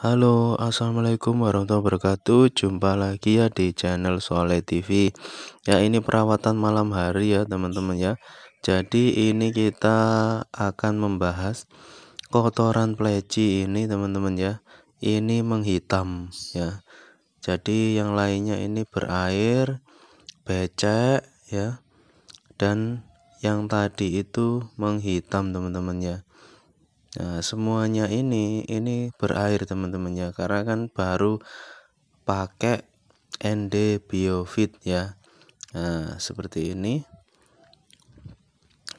Halo, assalamualaikum warahmatullahi wabarakatuh. Jumpa lagi ya di channel Sole TV. Ya, ini perawatan malam hari ya, teman-teman ya. Jadi, ini kita akan membahas kotoran pleci ini, teman-teman ya. Ini menghitam ya. Jadi, yang lainnya ini berair, becek ya. Dan yang tadi itu menghitam, teman-teman ya. Nah, semuanya ini ini berair teman-teman ya karena kan baru pakai ND Biofit ya. Nah, seperti ini.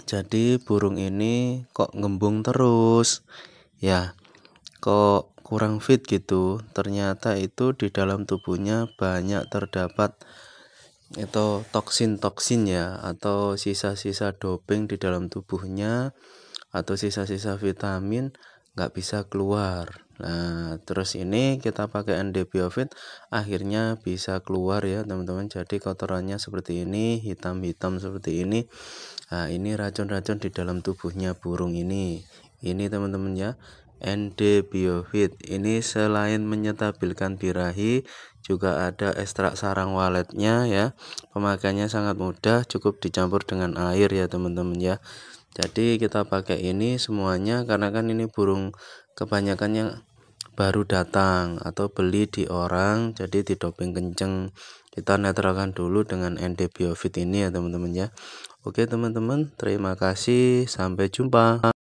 Jadi burung ini kok ngembung terus ya. Kok kurang fit gitu. Ternyata itu di dalam tubuhnya banyak terdapat itu toksin toksin ya atau sisa-sisa doping di dalam tubuhnya atau sisa-sisa vitamin nggak bisa keluar. Nah, terus ini kita pakai ND Biofit akhirnya bisa keluar ya, teman-teman. Jadi kotorannya seperti ini, hitam-hitam seperti ini. Nah, ini racun-racun di dalam tubuhnya burung ini. Ini teman-teman ya. ND Biofit. Ini selain menyetabilkan birahi, juga ada ekstrak sarang waletnya ya. Pemakaiannya sangat mudah, cukup dicampur dengan air ya teman-teman ya. Jadi kita pakai ini semuanya karena kan ini burung kebanyakan yang baru datang atau beli di orang jadi di doping kenceng kita netralkan dulu dengan ND Biofit ini ya teman-teman ya oke teman-teman terima kasih sampai jumpa